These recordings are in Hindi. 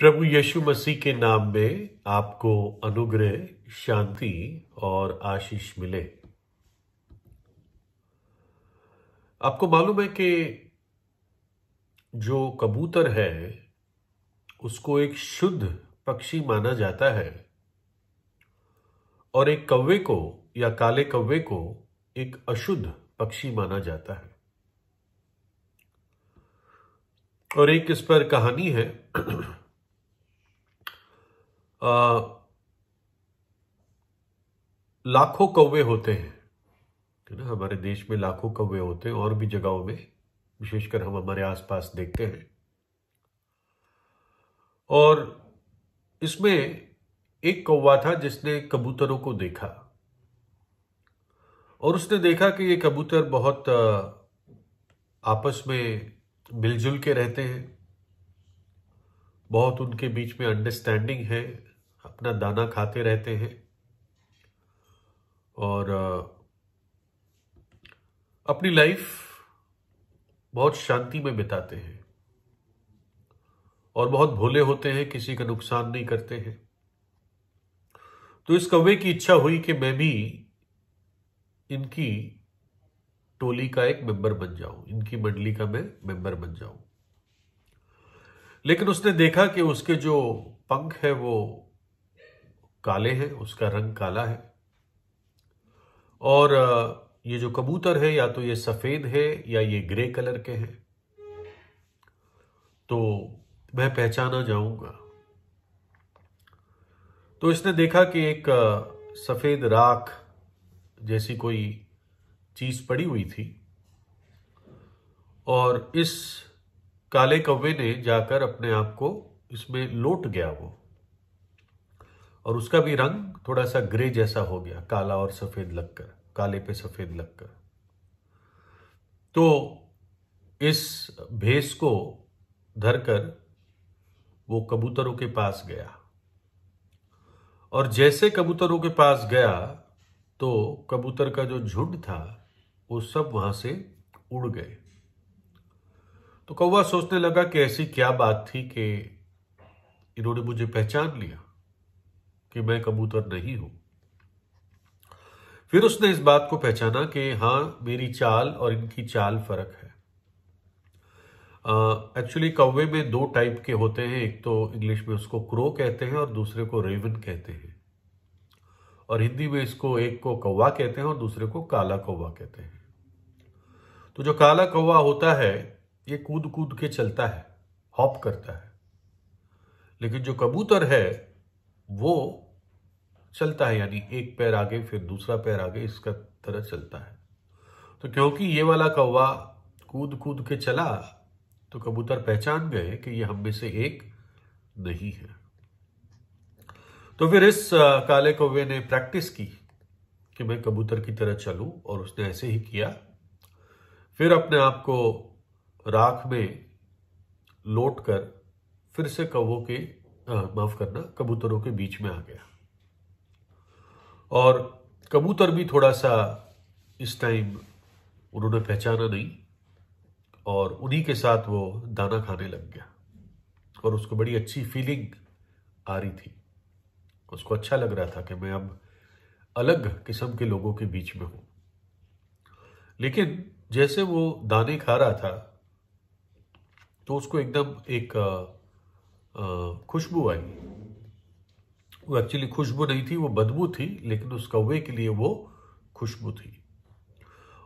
प्रभु यीशु मसीह के नाम में आपको अनुग्रह शांति और आशीष मिले आपको मालूम है कि जो कबूतर है उसको एक शुद्ध पक्षी माना जाता है और एक कौवे को या काले कौवे को एक अशुद्ध पक्षी माना जाता है और एक इस पर कहानी है लाखों कौवे होते हैं है ना हमारे देश में लाखों कौवे होते हैं और भी जगहों में विशेषकर हम हमारे आसपास देखते हैं और इसमें एक कौवा था जिसने कबूतरों को देखा और उसने देखा कि ये कबूतर बहुत आपस में मिलजुल के रहते हैं बहुत उनके बीच में अंडरस्टैंडिंग है अपना दाना खाते रहते हैं और अपनी लाइफ बहुत शांति में बिताते हैं और बहुत भोले होते हैं किसी का नुकसान नहीं करते हैं तो इस कौवे की इच्छा हुई कि मैं भी इनकी टोली का एक मेंबर बन जाऊं इनकी मंडली का मैं मेंबर बन जाऊं लेकिन उसने देखा कि उसके जो पंख है वो काले हैं उसका रंग काला है और ये जो कबूतर है या तो ये सफ़ेद है या ये ग्रे कलर के हैं तो मैं पहचाना जाऊंगा तो इसने देखा कि एक सफ़ेद राख जैसी कोई चीज़ पड़ी हुई थी और इस काले कौवे ने जाकर अपने आप को इसमें लोट गया वो और उसका भी रंग थोड़ा सा ग्रे जैसा हो गया काला और सफेद लगकर काले पे सफेद लगकर तो इस भेस को धरकर वो कबूतरों के पास गया और जैसे कबूतरों के पास गया तो कबूतर का जो झुंड था वो सब वहां से उड़ गए तो कौवा सोचने लगा कि ऐसी क्या बात थी कि इन्होंने मुझे पहचान लिया कि मैं कबूतर नहीं हूं फिर उसने इस बात को पहचाना कि हां मेरी चाल और इनकी चाल फर्क है एक्चुअली uh, कौवे में दो टाइप के होते हैं एक तो इंग्लिश में उसको क्रो कहते हैं और दूसरे को रेवन कहते हैं और हिंदी में इसको एक को कौवा कहते हैं और दूसरे को काला कौवा कहते हैं तो जो काला कौवा होता है ये कूद कूद के चलता है हॉप करता है लेकिन जो कबूतर है वो चलता है यानी एक पैर आगे फिर दूसरा पैर आगे इसका तरह चलता है तो क्योंकि ये वाला कौवा कूद कूद के चला तो कबूतर पहचान गए कि ये हम में से एक नहीं है तो फिर इस काले कौवे ने प्रैक्टिस की कि मैं कबूतर की तरह चलूं और उसने ऐसे ही किया फिर अपने आप को राख में लोट कर फिर से कौवों के माफ करना कबूतरों के बीच में आ गया और कबूतर भी थोड़ा सा इस टाइम उन्होंने पहचाना नहीं और उन्हीं के साथ वो दाना खाने लग गया और उसको बड़ी अच्छी फीलिंग आ रही थी उसको अच्छा लग रहा था कि मैं अब अलग किस्म के लोगों के बीच में हूँ लेकिन जैसे वो दाने खा रहा था तो उसको एकदम एक खुशबू आई वो एक्चुअली खुशबू नहीं थी वो बदबू थी लेकिन उस कौवे के लिए वो खुशबू थी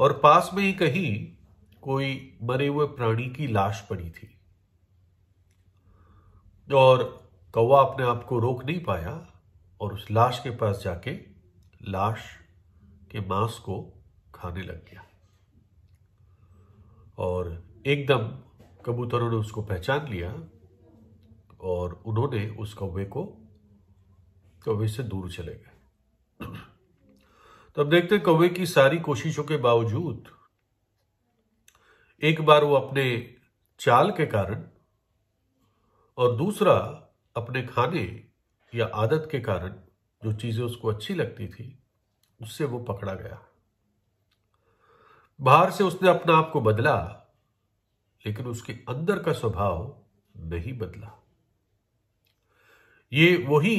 और पास में ही कहीं कोई मरे हुए प्राणी की लाश पड़ी थी और कौवा अपने आप को रोक नहीं पाया और उस लाश के पास जाके लाश के मांस को खाने लग गया और एकदम कबूतरों ने उसको पहचान लिया और उन्होंने उस कौवे को कौवे से दूर चले गए तब देखते कौवे की सारी कोशिशों के बावजूद एक बार वो अपने चाल के कारण और दूसरा अपने खाने या आदत के कारण जो चीजें उसको अच्छी लगती थी उससे वो पकड़ा गया बाहर से उसने अपना आप को बदला लेकिन उसके अंदर का स्वभाव नहीं बदला ये वही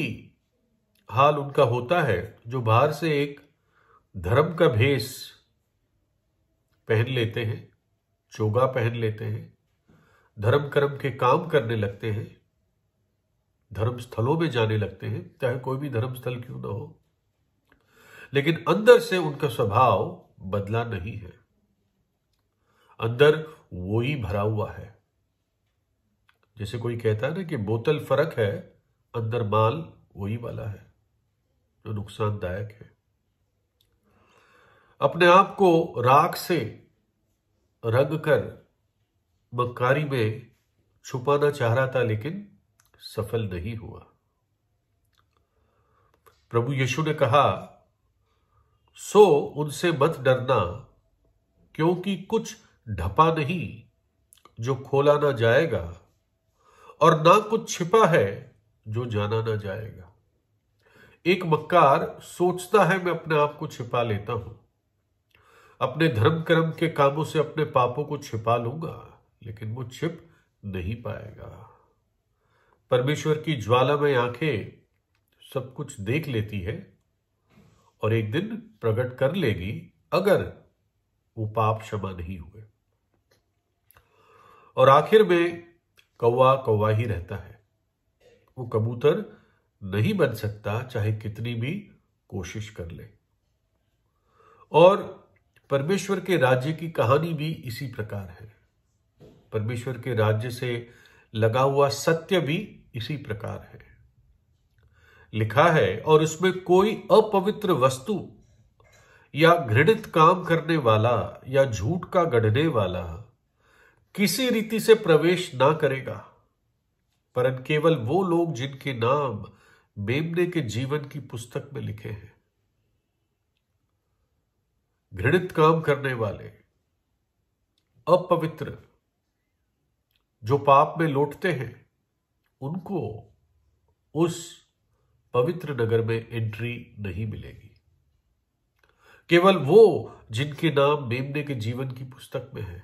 हाल उनका होता है जो बाहर से एक धर्म का भेष पहन लेते हैं चोगा पहन लेते हैं धर्म कर्म के काम करने लगते हैं धर्म स्थलों में जाने लगते हैं चाहे कोई भी धर्म स्थल क्यों ना हो लेकिन अंदर से उनका स्वभाव बदला नहीं है अंदर वो ही भरा हुआ है जैसे कोई कहता है ना कि बोतल फर्क है अंदर माल वही वाला है जो नुकसानदायक है अपने आप को राख से रंग कर मकारी में छुपाना चाह रहा था लेकिन सफल नहीं हुआ प्रभु यीशु ने कहा सो उनसे मत डरना क्योंकि कुछ ढपा नहीं जो खोला ना जाएगा और ना कुछ छिपा है जो जाना ना जाएगा एक मक्कार सोचता है मैं अपने आप को छिपा लेता हूं अपने धर्म कर्म के कामों से अपने पापों को छिपा लूंगा लेकिन वो छिप नहीं पाएगा परमेश्वर की ज्वाला में आंखें सब कुछ देख लेती है और एक दिन प्रकट कर लेगी अगर वो पाप क्षमा नहीं हुए और आखिर में कौवा कौवा ही रहता है वो कबूतर नहीं बन सकता चाहे कितनी भी कोशिश कर ले और परमेश्वर के राज्य की कहानी भी इसी प्रकार है परमेश्वर के राज्य से लगा हुआ सत्य भी इसी प्रकार है लिखा है और उसमें कोई अपवित्र वस्तु या घृणित काम करने वाला या झूठ का गढ़ने वाला किसी रीति से प्रवेश ना करेगा पर केवल वो लोग जिनके नाम मेमने के जीवन की पुस्तक में लिखे हैं घृणित काम करने वाले अपवित्र जो पाप में लौटते हैं उनको उस पवित्र नगर में एंट्री नहीं मिलेगी केवल वो जिनके नाम मेमने के जीवन की पुस्तक में है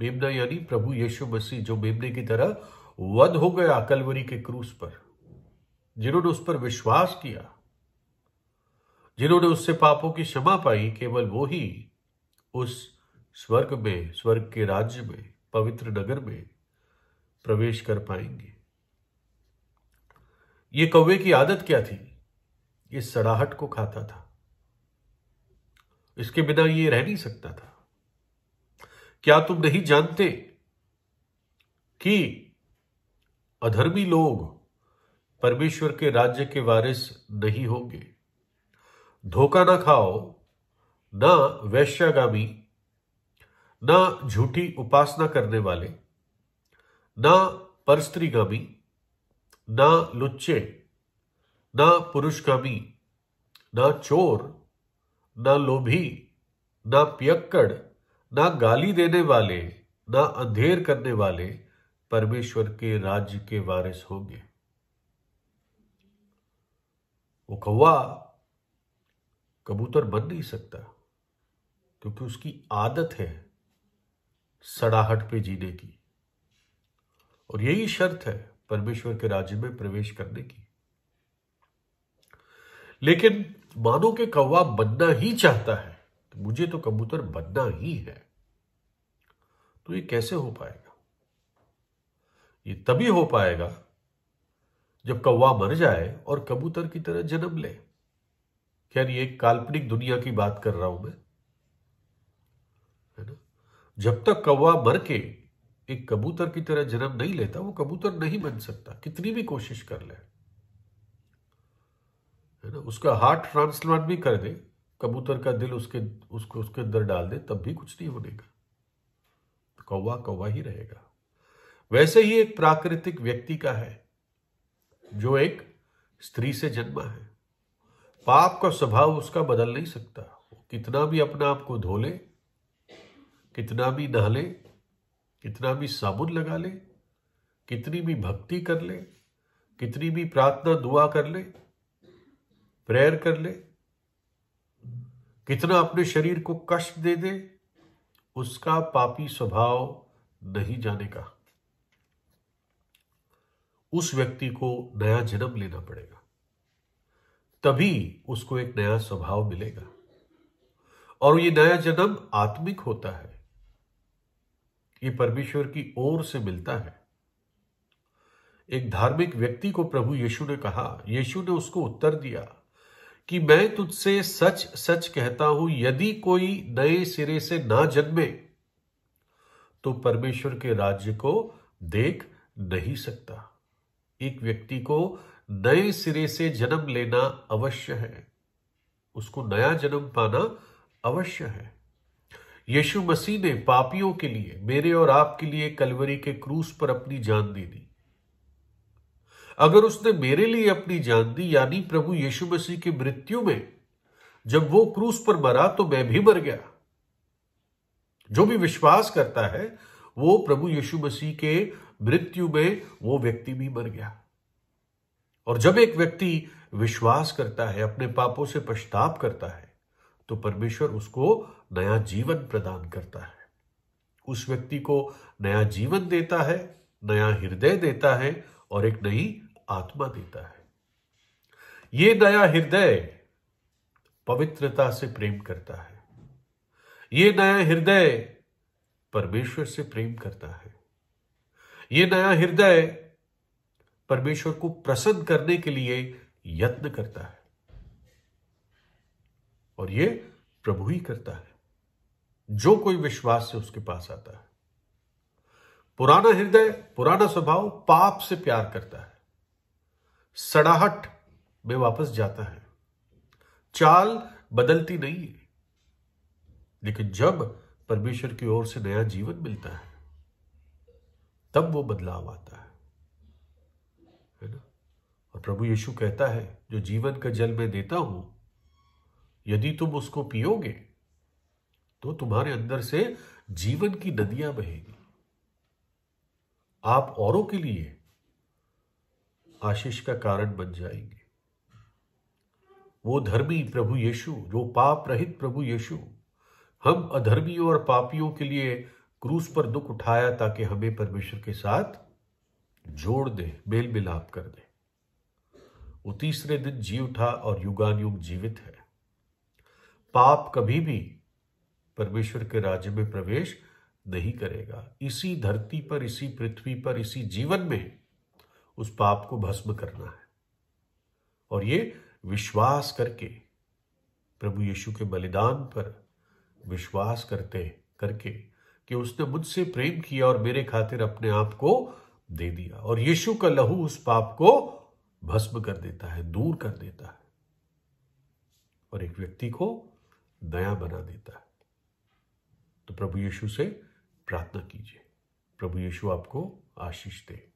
मेमना यानी प्रभु यीशु मसीह जो मेमने की तरह वध हो गया कलवरी के क्रूस पर जिन्होंने उस पर विश्वास किया जिन्होंने उससे पापों की क्षमा पाई केवल वो ही उस स्वर्ग में स्वर्ग के राज्य में पवित्र नगर में प्रवेश कर पाएंगे ये कौवे की आदत क्या थी ये सड़ाहट को खाता था इसके बिना ये रह नहीं सकता था क्या तुम नहीं जानते कि अधर्मी लोग परमेश्वर के राज्य के वारिस नहीं होंगे धोखा ना खाओ ना वैश्यागामी ना झूठी उपासना करने वाले ना परस्त्रीगामी ना लुच्चे ना पुरुषगामी ना चोर ना लोभी ना पियक्कड़ ना गाली देने वाले ना अंधेर करने वाले परमेश्वर के राज्य के वारिस होंगे वो कौवा कबूतर बन नहीं सकता क्योंकि उसकी आदत है सड़ाहट पे जीने की और यही शर्त है परमेश्वर के राज्य में प्रवेश करने की लेकिन मानो के कौवा बनना ही चाहता है तो मुझे तो कबूतर बनना ही है तो ये कैसे हो पाएगा ये तभी हो पाएगा जब कौवा मर जाए और कबूतर की तरह जन्म ले खैर ये काल्पनिक दुनिया की बात कर रहा हूं मैं है ना जब तक कौवा मर के एक कबूतर की तरह जन्म नहीं लेता वो कबूतर नहीं बन सकता कितनी भी कोशिश कर ले है ना उसका हार्ट ट्रांसप्लांट भी कर दे कबूतर का दिल उसके उसको उसके अंदर डाल दे तब भी कुछ नहीं होने का कौवा कौवा ही रहेगा वैसे ही एक प्राकृतिक व्यक्ति का है जो एक स्त्री से जन्मा है पाप का स्वभाव उसका बदल नहीं सकता कितना भी अपना आप को धो ले कितना भी नहा ले कितना भी साबुन लगा ले कितनी भी भक्ति कर ले कितनी भी प्रार्थना दुआ कर ले प्रेयर कर ले कितना अपने शरीर को कष्ट दे दे उसका पापी स्वभाव नहीं जाने का उस व्यक्ति को नया जन्म लेना पड़ेगा तभी उसको एक नया स्वभाव मिलेगा और ये नया जन्म आत्मिक होता है ये परमेश्वर की ओर से मिलता है एक धार्मिक व्यक्ति को प्रभु यीशु ने कहा यीशु ने उसको उत्तर दिया कि मैं तुझसे सच सच कहता हूं यदि कोई नए सिरे से ना जन्मे तो परमेश्वर के राज्य को देख नहीं सकता एक व्यक्ति को नए सिरे से जन्म लेना अवश्य है उसको नया जन्म पाना अवश्य है यीशु मसीह ने पापियों के लिए मेरे और आपके लिए कलवरी के क्रूस पर अपनी जान दे दी अगर उसने मेरे लिए अपनी जान दी यानी प्रभु यीशु मसीह की मृत्यु में जब वो क्रूस पर मरा तो मैं भी मर गया जो भी विश्वास करता है वो प्रभु यीशु मसीह के मृत्यु में वो व्यक्ति भी मर गया और जब एक व्यक्ति विश्वास करता है अपने पापों से पश्चाताप करता है तो परमेश्वर उसको नया जीवन प्रदान करता है उस व्यक्ति को नया जीवन देता है नया हृदय देता है और एक नई आत्मा देता है ये नया हृदय पवित्रता से प्रेम करता है ये नया हृदय परमेश्वर से प्रेम करता है यह नया हृदय परमेश्वर को प्रसन्न करने के लिए यत्न करता है और यह प्रभु ही करता है जो कोई विश्वास से उसके पास आता है पुराना हृदय पुराना स्वभाव पाप से प्यार करता है सड़ाहट में वापस जाता है चाल बदलती नहीं है लेकिन जब परमेश्वर की ओर से नया जीवन मिलता है तब वो बदलाव आता है है ना और प्रभु यीशु कहता है जो जीवन का जल मैं देता हूं यदि तुम उसको पियोगे तो तुम्हारे अंदर से जीवन की नदियां बहेगी आप औरों के लिए आशीष का कारण बन जाएंगे वो धर्मी प्रभु यीशु जो पाप रहित प्रभु यीशु हम अधर्मियों और पापियों के लिए क्रूस पर दुख उठाया ताकि हमें परमेश्वर के साथ जोड़ दे मेल मिलाप कर दे वो तीसरे दिन जी उठा और युगान युग जीवित है पाप कभी भी परमेश्वर के राज्य में प्रवेश नहीं करेगा इसी धरती पर इसी पृथ्वी पर इसी जीवन में उस पाप को भस्म करना है और ये विश्वास करके प्रभु यीशु के बलिदान पर विश्वास करते करके कि उसने मुझसे प्रेम किया और मेरे खातिर अपने आप को दे दिया और यीशु का लहू उस पाप को भस्म कर देता है दूर कर देता है और एक व्यक्ति को दया बना देता है तो प्रभु यीशु से प्रार्थना कीजिए प्रभु यीशु आपको आशीष दे